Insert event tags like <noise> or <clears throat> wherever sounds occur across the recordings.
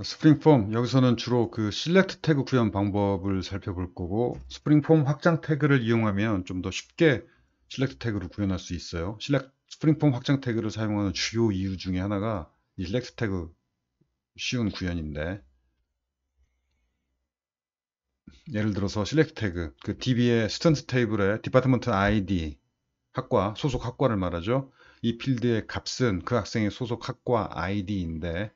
스프링폼 여기서는 주로 그실렉트 태그 구현 방법을 살펴볼 거고 스프링폼 확장 태그를 이용하면 좀 더 쉽게 실렉트 태그를 구현할 수 있어요. 셀렉 스프링폼 확장 태그를 사용하는 주요 이유 중에 하나가 이 셀렉트 태그 쉬운 구현인데 예를 들어서 실렉트 태그 그 DB의 스턴트 테이블에 디파트먼트 아이디 학과 소속 학과를 말하죠. 이 필드의 값은 그 학생의 소속 학과 아이디인데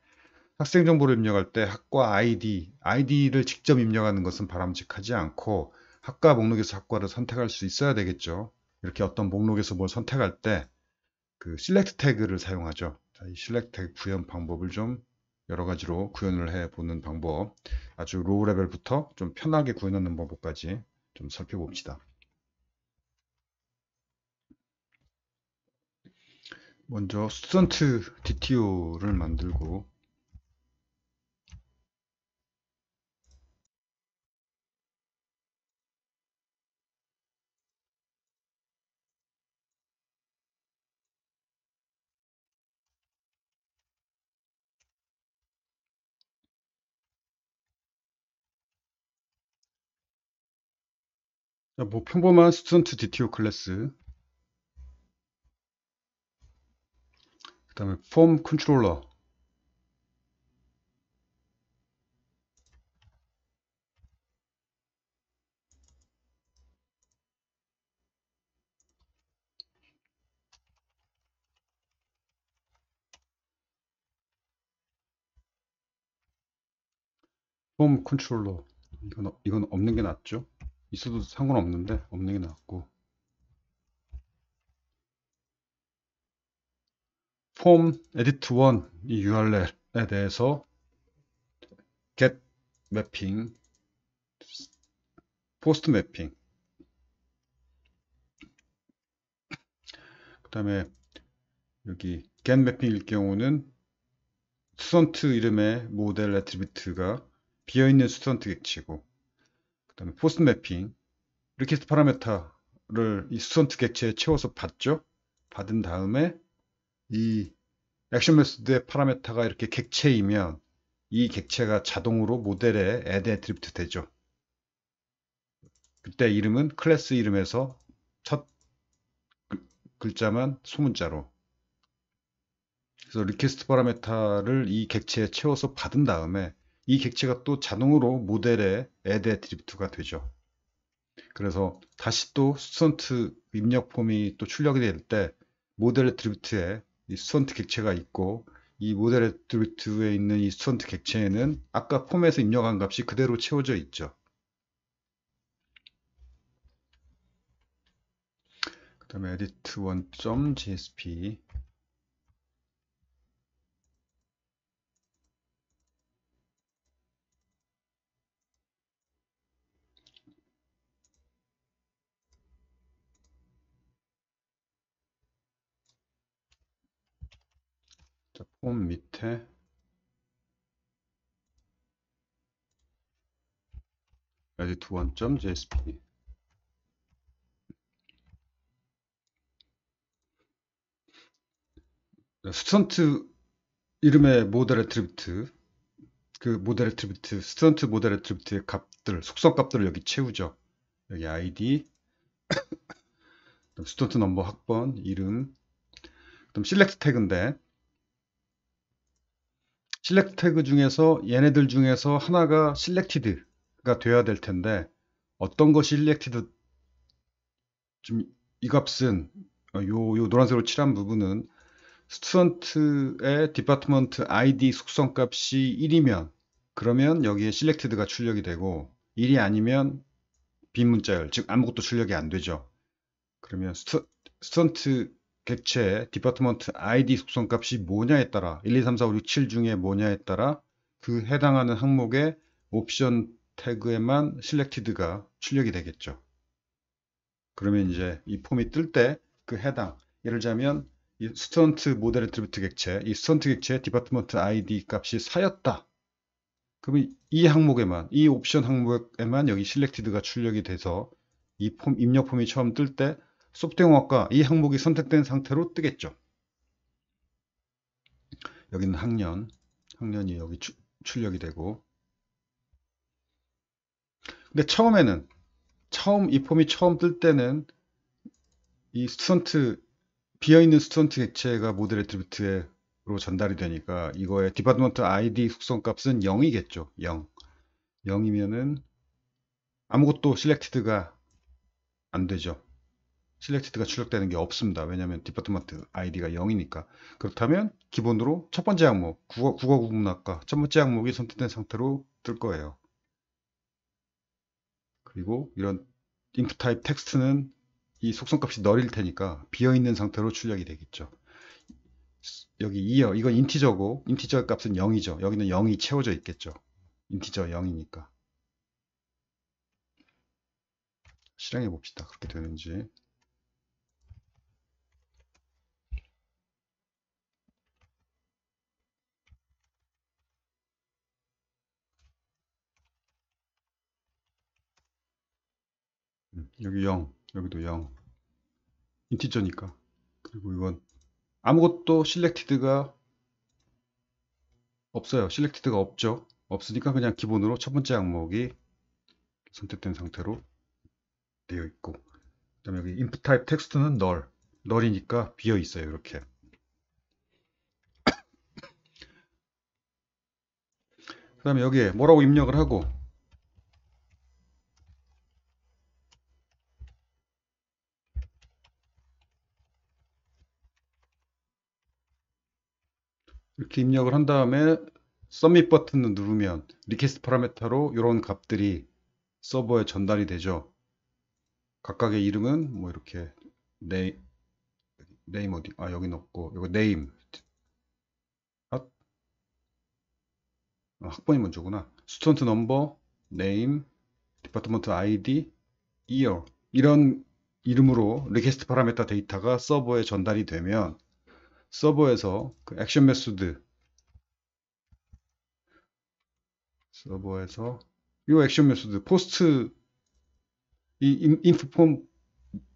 학생 정보를 입력할 때 학과 아이디, 아이디를 직접 입력하는 것은 바람직하지 않고 학과 목록에서 학과를 선택할 수 있어야 되겠죠. 이렇게 어떤 목록에서 뭘 선택할 때 그 s e l 태그를 사용하죠. 자, 이 s e l 태그 구현 방법을 좀 여러 가지로 구현을 해 보는 방법. 아주 로우 레벨부터 좀 편하게 구현하는 방법까지 좀 살펴봅시다. 먼저 스턴트 DTO를 만들고 자, 뭐 평범한 스튜던트 DTO 클래스 그 다음에 폼 컨트롤러 폼 컨트롤러 이건, 이건 없는 게 낫죠 있어도 상관없는데 없는 게 낫고 폼 에디트 1 이 URL에 대해서 get mapping 그 다음에 여기 get m a 일 경우는 스턴트 이름의 모델 레트리뷰트가 비어있는 스턴트 객치고 그 다음에 포스트 매핑, 리퀘스트 파라메터를 이 수선트 객체에 채워서 받죠. 받은 다음에 이 액션 메소드의 파라메터가 이렇게 객체이면 이 객체가 자동으로 모델에 add 애트리뷰트 되죠. 그때 이름은 클래스 이름에서 첫 글자만 소문자로 그래서 리퀘스트 파라메터를 이 객체에 채워서 받은 다음에 이 객체가 또 자동으로 모델의 에드 드리프트가 되죠. 그래서 다시 또수선트 입력 폼이 또 출력이 될 때 모델 드리프트에 이수선트 객체가 있고 이 모델 드리프트에 있는 이수선트 객체에는 아까 폼에서 입력한 값이 그대로 채워져 있죠. 그 다음에 edit1.jsp 홈 밑에 여기 두원점 JSP 스턴트 이름의 모델 애트리뷰트 그 모델 애트리뷰트 스턴트 모델 애트리뷰트의 값들 속성 값들을 여기 채우죠 여기 아이디 <coughs> 스턴트 넘버 학번 이름 그럼 실렉트 태그인데 실렉트 태그 중에서 얘네들 중에서 하나가 실렉티드가 돼야 될 텐데 어떤 것이 실렉티드 좀이 값은 어, 요, 요 노란색으로 칠한 부분은 스튜던트의 디파트먼트 ID 속성 값이 1이면 그러면 여기에 실렉티드가 출력이 되고 1이 아니면 빈 문자열 즉 아무것도 출력이 안 되죠. 그러면 스튜, 스턴트 객체 디파트먼트 ID 속성값이 뭐냐에 따라 1, 2, 3, 4, 5, 6, 7 중에 뭐냐에 따라 그 해당하는 항목의 옵션 태그에만 실렉티드가 출력이 되겠죠. 그러면 이제 이 폼이 뜰 때 그 해당 예를 들자면 이 스턴트 모델 애트리뷰트 객체 이 스턴트 객체 디파트먼트 ID 값이 사였다 그러면 이 항목에만 이 옵션 항목에만 여기 실렉티드가 출력이 돼서 이 폼 입력 폼이 처음 뜰때 소프트영어학과 이 항목이 선택된 상태로 뜨겠죠. 여기는 학년, 학년이 여기 추, 출력이 되고 근데 처음에는 처음 이 폼이 처음 뜰 때는 이 스튜던트 비어있는 스튜던트 객체가 모델 애트리뷰트로 전달이 되니까 이거의 디파트먼트 아이디 속성값은 0이겠죠. 0. 0이면은 아무것도 실렉티드가 안 되죠. 실렉티드가 출력되는 게 없습니다. 왜냐하면 디파트먼트 아이디가 0이니까. 그렇다면 기본으로 첫 번째 항목, 국어, 국어 구문학과 첫 번째 항목이 선택된 상태로 뜰 거예요. 그리고 이런 인풋 타입 텍스트는 이 속성값이 널일 테니까 비어있는 상태로 출력이 되겠죠. 여기 2요. 이건 인티저고 인티저 값은 0이죠. 여기는 0이 채워져 있겠죠. 인티저 0이니까. 실행해 봅시다. 그렇게 되는지. 여기 0 여기도 0 인티저니까 그리고 이건 아무것도 실렉티드가 없어요 실렉티드가 없죠 없으니까 그냥 기본으로 첫 번째 항목이 선택된 상태로 되어 있고 그 다음에 여기 인풋 타입 텍스트는 null. n u l l 이니까 비어 있어요 이렇게 <coughs> 그 다음에 여기에 뭐라고 입력을 하고 이렇게 입력을 한 다음에 Submit 버튼을 누르면 리퀘스트 파라메터로 이런 값들이 서버에 전달이 되죠. 각각의 이름은 뭐 이렇게 네임, 네 어디? 아 여기 넣고 이거 네임 아, 학번이 먼저구나. 스턴트 넘버, 네임, 디파트먼트 아이디, 이어 이런 이름으로 리퀘스트 파라메터 데이터가 서버에 전달이 되면 서버에서 그 액션 메소드 서버에서 이 액션 메소드 포스트 이 인프폼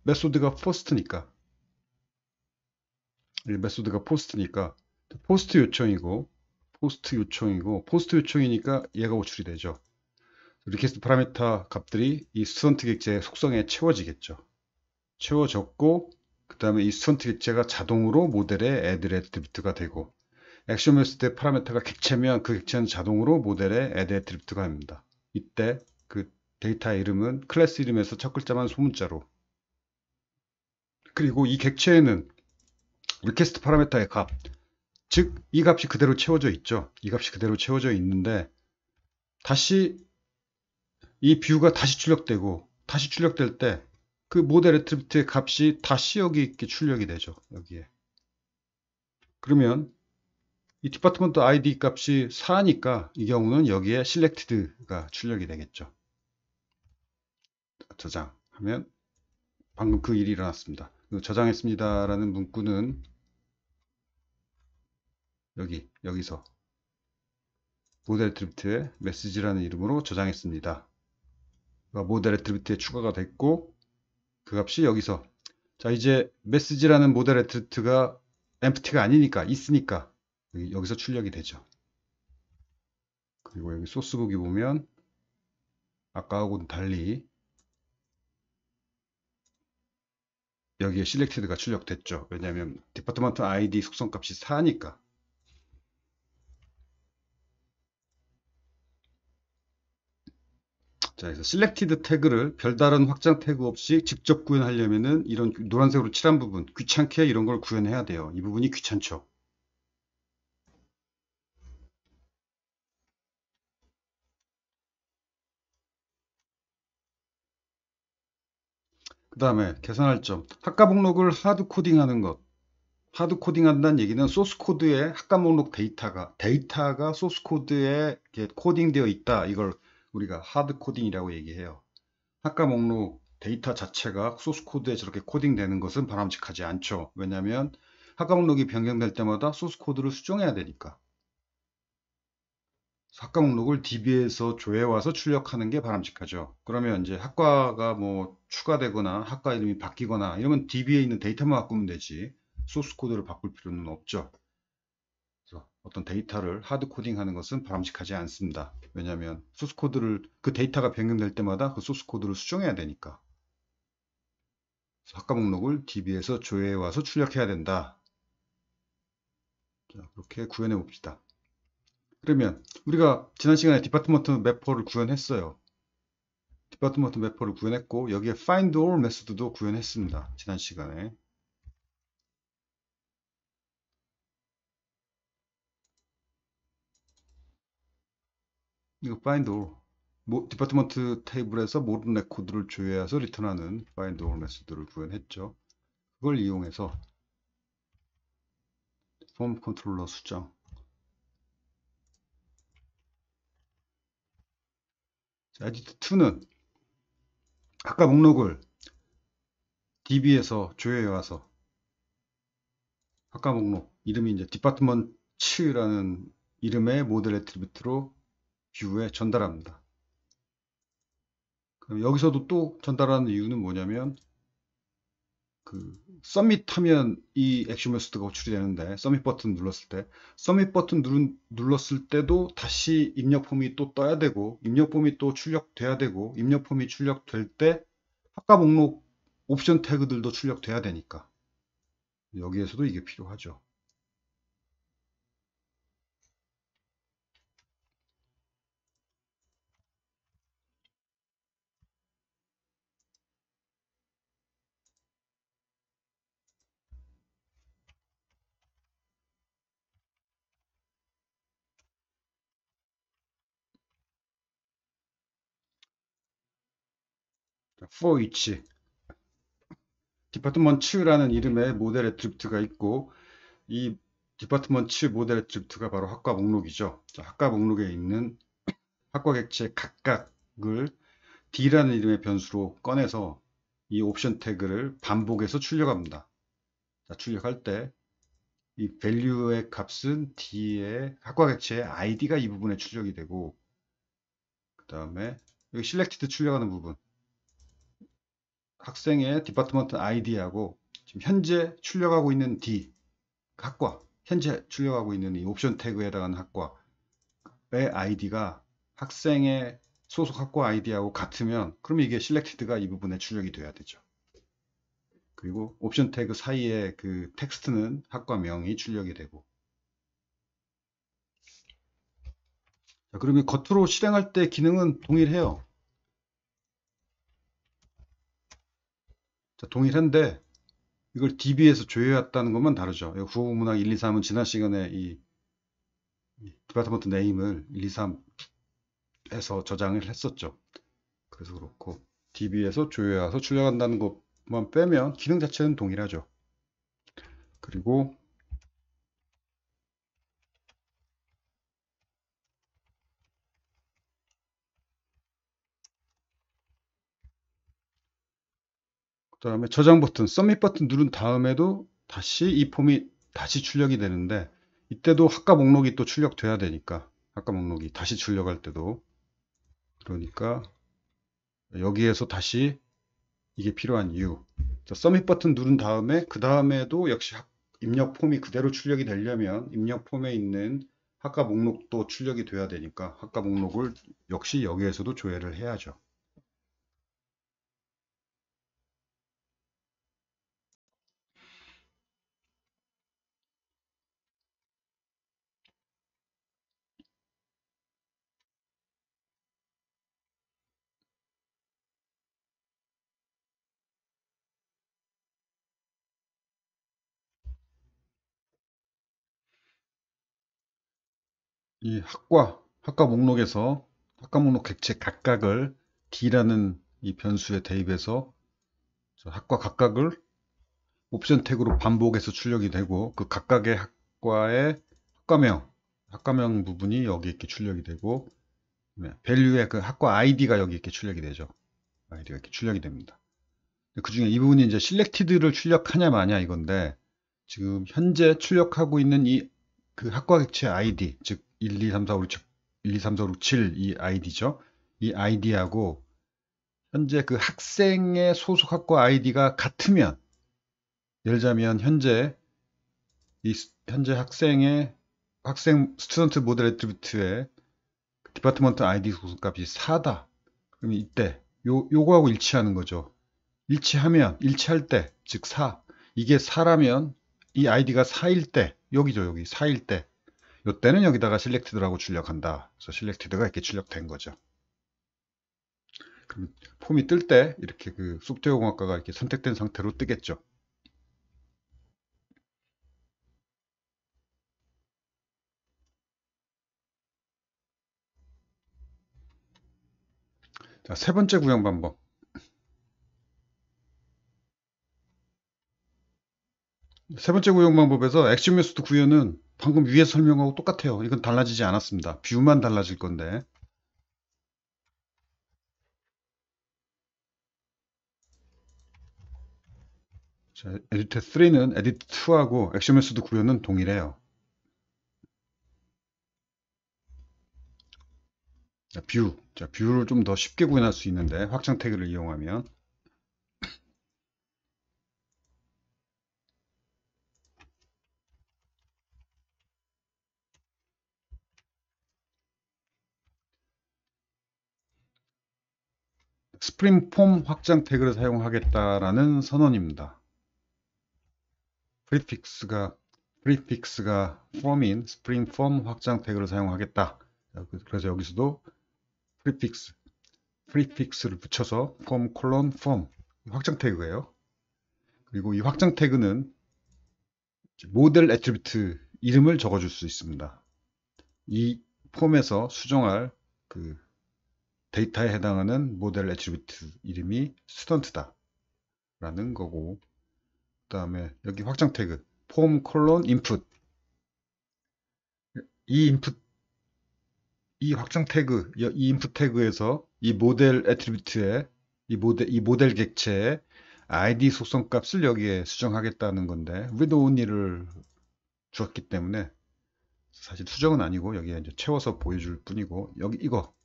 메소드가 포스트니까 이 메소드가 포스트니까 포스트 요청이고 포스트 요청이고 포스트 요청이니까 얘가 호출이 되죠 리퀘스트 파라미터 값들이 이 스턴트 객체의 속성에 채워지겠죠 채워졌고 그 다음에 이 스턴트 객체가 자동으로 모델의 애드 애트리뷰트가 되고 액션했을 때 파라메터가 객체면 그 객체는 자동으로 모델의 애드 애트리뷰트가 됩니다. 이때 그 데이터 이름은 클래스 이름에서 첫 글자만 소문자로 그리고 이 객체에는 리퀘스트 파라메터의 값, 즉 이 값이 그대로 채워져 있죠. 이 값이 그대로 채워져 있는데 다시 이 뷰가 다시 출력되고 다시 출력될 때그 모델 애트리뷰트의 값이 다시 여기 이렇게 출력이 되죠. 여기에. 그러면 이 디파트먼트 ID 값이 4니까 이 경우는 여기에 selected가 출력이 되겠죠. 저장하면 방금 그 일이 일어났습니다. 저장했습니다라는 문구는 여기 여기서 모델 트리트의 메시지라는 이름으로 저장했습니다. 그러니까 모델 트리트에 추가가 됐고 그 값이 여기서 자 이제 메시지라는 모델 애트트가 엠프티가 아니니까 있으니까 여기서 출력이 되죠. 그리고 여기 소스북이 보면 아까하고는 달리 여기에 실렉티드가 출력됐죠. 왜냐하면 디파트먼트 ID 속성값이 4니까 자, 그래서 셀렉티드 태그를 별다른 확장 태그 없이 직접 구현하려면은 이런 노란색으로 칠한 부분 귀찮게 이런 걸 구현해야 돼요. 이 부분이 귀찮죠. 그 다음에 계산할 점 학과 목록을 하드 코딩하는 것 하드 코딩한다는 얘기는 소스 코드에 학과 목록 데이터가 데이터가 소스 코드에 코딩되어 있다 이걸 우리가 하드 코딩이라고 얘기해요. 학과 목록 데이터 자체가 소스 코드에 저렇게 코딩되는 것은 바람직하지 않죠. 왜냐하면 학과 목록이 변경될 때마다 소스 코드를 수정해야 되니까. 학과 목록을 DB에서 조회와서 출력하는 게 바람직하죠. 그러면 이제 학과가 뭐 추가되거나 학과 이름이 바뀌거나 이러면 DB에 있는 데이터만 바꾸면 되지 소스 코드를 바꿀 필요는 없죠. 어떤 데이터를 하드 코딩하는 것은 바람직하지 않습니다. 왜냐하면 소스 코드를 그 데이터가 변경될 때마다 그 소스 코드를 수정해야 되니까. 학과 목록을 DB에서 조회해 와서 출력해야 된다. 자, 그렇게 구현해 봅시다. 그러면 우리가 지난 시간에 디파트먼트 매퍼를 구현했어요. 디파트먼트 매퍼를 구현했고 여기에 find all 메소드도 구현했습니다. 지난 시간에 이거 find all 뭐, 디파트먼트 테이블에서 모든 레코드를 조회해서 리턴하는 find all 메소드를 구현했죠. 그걸 이용해서 폼 컨트롤러 수정 자, edit 2는 아까 목록을 DB에서 조회해 와서 아까 목록 이름이 이제 디파트먼츠라는 이름의 모델 애트리뷰트로 기후에 전달합니다. 그럼 여기서도 또 전달하는 이유는 뭐냐면 그 서밋 하면 이 액시머스트가 호출이 되는데 서밋 버튼 눌렀을 때 서밋 버튼 누른, 눌렀을 때도 다시 입력 폼이 또 떠야 되고 입력 폼이 또 출력돼야 되고 입력 폼이 출력될 때 학과 목록 옵션 태그들도 출력돼야 되니까 여기에서도 이게 필요하죠. f o 치 디파트먼츠라는 이름의 모델 의트리트가 있고 이 디파트먼츠 모델 의트리트가 바로 학과 목록이죠. 자, 학과 목록에 있는 학과 객체 각각을 d라는 이름의 변수로 꺼내서 이 옵션 태그를 반복해서 출력합니다. 자, 출력할 때 이 value의 값은 d의 학과 객체의 id가 이 부분에 출력이 되고 그 다음에 여기 selected 출력하는 부분 학생의 디파트먼트 아이디하고 지금 현재 출력하고 있는 D 그 학과 현재 출력하고 있는 이 옵션 태그에 해당하는 학과의 아이디가 학생의 소속 학과 아이디하고 같으면 그럼 이게 실렉티드가 이 부분에 출력이 돼야 되죠. 그리고 옵션 태그 사이에 그 텍스트는 학과명이 출력이 되고 자, 그러면 겉으로 실행할 때 기능은 동일해요. 자, 동일한데 이걸 DB에서 조회했다는 것만 다르죠. 국어 문항 1, 2, 3은 지난 시간에 이 디파트먼트 네임을 1, 2, 3에서 저장을 했었죠. 그래서 그렇고 DB에서 조회해와서 출력한다는 것만 빼면 기능 자체는 동일하죠. 그리고 그 다음에 저장 버튼, 서밋 버튼 누른 다음에도 다시 이 폼이 다시 출력이 되는데 이때도 학과 목록이 또 출력돼야 되니까 학과 목록이 다시 출력할 때도 그러니까 여기에서 다시 이게 필요한 이유 자, 서밋 버튼 누른 다음에 그 다음에도 역시 입력 폼이 그대로 출력이 되려면 입력 폼에 있는 학과 목록도 출력이 돼야 되니까 학과 목록을 역시 여기에서도 조회를 해야죠. 이 학과, 학과 목록에서 학과 목록 객체 각각을 D라는 이 변수에 대입해서 학과 각각을 옵션 태그로 반복해서 출력이 되고 그 각각의 학과의 학과명, 학과명 부분이 여기 이렇게 출력이 되고 밸류의 그 학과 아이디가 여기 이렇게 출력이 되죠. 아이디가 이렇게 출력이 됩니다. 그 중에 이 부분이 이제 실렉티드를 출력하냐 마냐 이건데 지금 현재 출력하고 있는 이 그 학과 객체 아이디 즉 1, 2, 3, 4, 5, 6, 1, 2, 3, 4, 5, 6, 7 이 아이디죠. 이 아이디하고 현재 그 학생의 소속 학과 아이디가 같으면 예를 들자면 현재 이 현재 학생의 학생 스튜던트 모델 애트리뷰트의 그 디파트먼트 아이디 소속값이 4다. 그럼 이때 요 요거하고 일치하는 거죠. 일치하면 일치할 때 즉 4. 이게 4라면 이 아이디가 4일 때 여기죠 여기 4일 때 이때는 여기다가 s e 티드라고 출력한다. 그래서 s e 티드가 이렇게 출력된 거죠. 그럼 폼이 뜰 때 이렇게 그 소프트웨어 공학과가 이렇게 선택된 상태로 뜨겠죠. 자, 세 번째 구형 방법. 세 번째 구형 방법에서 액션메소드 구현은 방금 위에 설명하고 똑같아요. 이건 달라지지 않았습니다. 뷰만 달라질 건데. 자, 에디트 3는 에디트 2하고 액션 메소드 구현은 동일해요. 자, 뷰. 자, 뷰를 좀 더 쉽게 구현할 수 있는데 확장 태그를 이용하면 스프링 폼 확장 태그를 사용하겠다라는 선언입니다. 프리픽스가 프리픽스가 form인 스프링 폼 확장 태그를 사용하겠다. 그래서 여기서도 프리픽스 프리픽스를 붙여서 form colon form 확장 태그예요. 그리고 이 확장 태그는 모델 애트리뷰트 이름을 적어줄 수 있습니다. 이 폼에서 수정할 그 데이터에 해당하는 모델 애트리뷰트 이름이 스턴트다 라는 거고 그 다음에 여기 확장 태그 폼 콜론 인풋 이 인풋 이 확장 태그 이 인풋 태그에서 이 모델 애트리뷰트에 이 모델 이 모델 객체에 id 속성 값을 여기에 수정하겠다는 건데 read only를 주었기 때문에 사실 수정은 아니고 여기에 이제 채워서 보여줄 뿐이고 여기 이거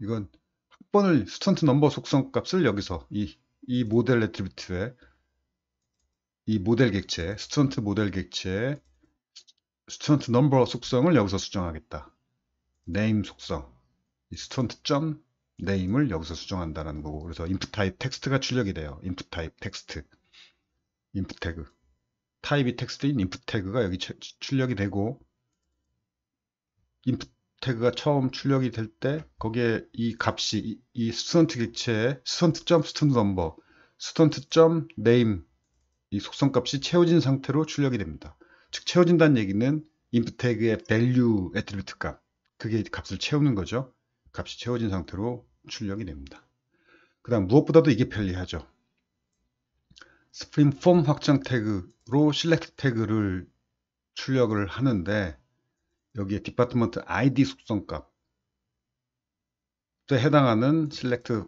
이건 학번을 스턴트 넘버 속성 값을 여기서 이, 이 모델 애트리뷰트에 이 모델 객체, 스턴트 모델 객체에 스턴트 넘버 속성을 여기서 수정하겠다. 네임 속성, 이 스턴트 점 네임을 여기서 수정한다는 거고 그래서 인프 타입 텍스트가 출력이 돼요. 인프 타입 텍스트, 인프 태그 타입이 텍스트인 인프 태그가 여기 출력이 되고 인풋 태그가 처음 출력이 될 때 거기에 이 값이 이, 이 스턴트 객체에 스턴트 점 스턴트 넘버 스턴트 점 네임 이 속성 값이 채워진 상태로 출력이 됩니다. 즉 채워진다는 얘기는 인프 태그의 value 애트리뷰트 값 그게 값을 채우는 거죠. 값이 채워진 상태로 출력이 됩니다. 그 다음 무엇보다도 이게 편리하죠. 스프링 폼 확장 태그로 실렉트 태그를 출력을 하는데 여기에 디파트먼트 id 속성값 에 해당하는 s e 트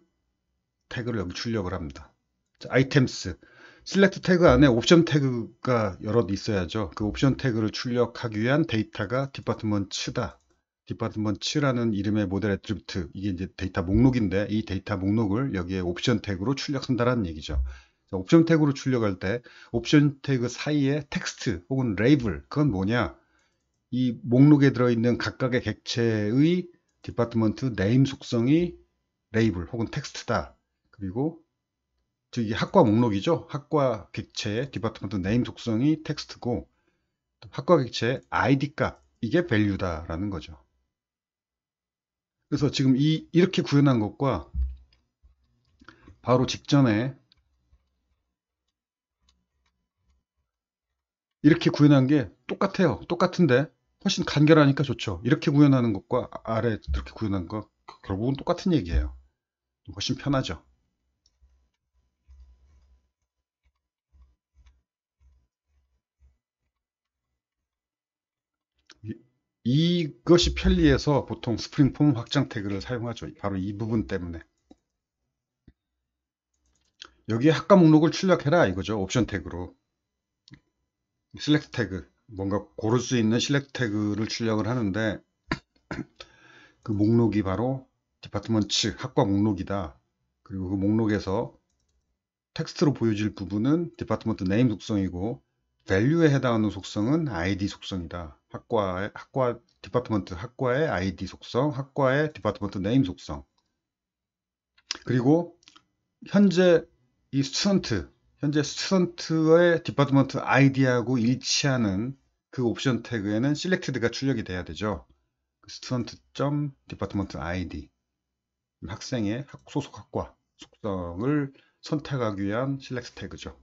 태그를 여기 출력을 합니다. 자, items s e l 태그 안에 옵션 태그가 여러 있어야죠. 그 옵션 태그를 출력하기 위한 데이터가 디파트먼츠다. 디파트먼츠라는 이름의 모델 애트리뷰트 이게 이제 데이터 목록인데 이 데이터 목록을 여기에 옵션 태그로 출력한다라는 얘기죠. 옵션 태그로 출력할 때 옵션 태그 사이에 텍스트 혹은 레이블 그건 뭐냐? 이 목록에 들어있는 각각의 객체의 디파트먼트 네임 속성이 레이블 혹은 텍스트다. 그리고 즉 이게 학과 목록이죠. 학과 객체의 디파트먼트 네임 속성이 텍스트고 학과 객체의 아이디 값 이게 밸류다라는 거죠. 그래서 지금 이 이렇게 구현한 것과 바로 직전에 이렇게 구현한 게 똑같아요. 똑같은데 훨씬 간결하니까 좋죠. 이렇게 구현하는 것과 아래 이렇게 구현하는 것 결국은 똑같은 얘기예요. 훨씬 편하죠. 이것이 편리해서 보통 스프링 폼 확장 태그를 사용하죠. 바로 이 부분 때문에. 여기에 학과 목록을 출력해라 이거죠. 옵션 태그로. 셀렉트 태그. 뭔가 고를 수 있는 실렉 태그를 출력을 하는데 <clears throat> 그 목록이 바로 디파트먼츠 학과 목록이다. 그리고 그 목록에서 텍스트로 보여질 부분은 디파트먼트 네임 속성이고 value에 해당하는 속성은 id 속성이다. 학과의 학과 디파트먼트 학과의 id 속성, 학과의 디파트먼트 네임 속성. 그리고 현재 이 스튜던트 현재 스튜던트의 디파트먼트 아이디하고 일치하는 그 옵션 태그에는 selected가 출력이 돼야 되죠. 그 student.department id 학생의 소속 학과 속성을 선택하기 위한 select 태그죠.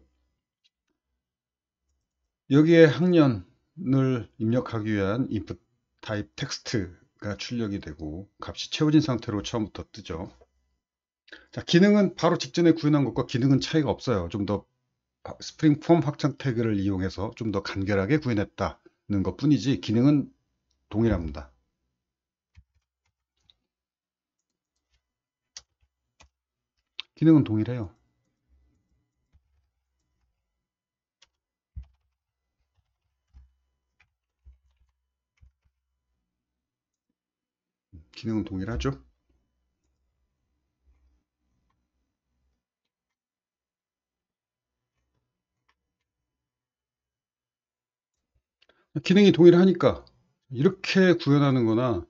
여기에 학년을 입력하기 위한 input type 텍스트가 출력이 되고 값이 채워진 상태로 처음부터 뜨죠. 자, 기능은 바로 직전에 구현한 것과 기능은 차이가 없어요. 좀더 스프링폼 확장 태그를 이용해서 좀 더 간결하게 구현했다는 것 뿐이지 기능은 동일합니다. 기능은 동일해요. 기능은 동일하죠. 기능이 동일하니까 이렇게 구현하는 거나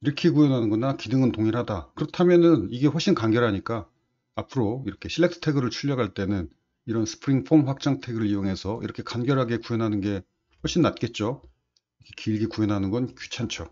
이렇게 구현하는 거나 기능은 동일하다. 그렇다면은 이게 훨씬 간결하니까 앞으로 이렇게 실렉트 태그를 출력할 때는 이런 스프링 폼 확장 태그를 이용해서 이렇게 간결하게 구현하는 게 훨씬 낫겠죠. 길게 구현하는 건 귀찮죠.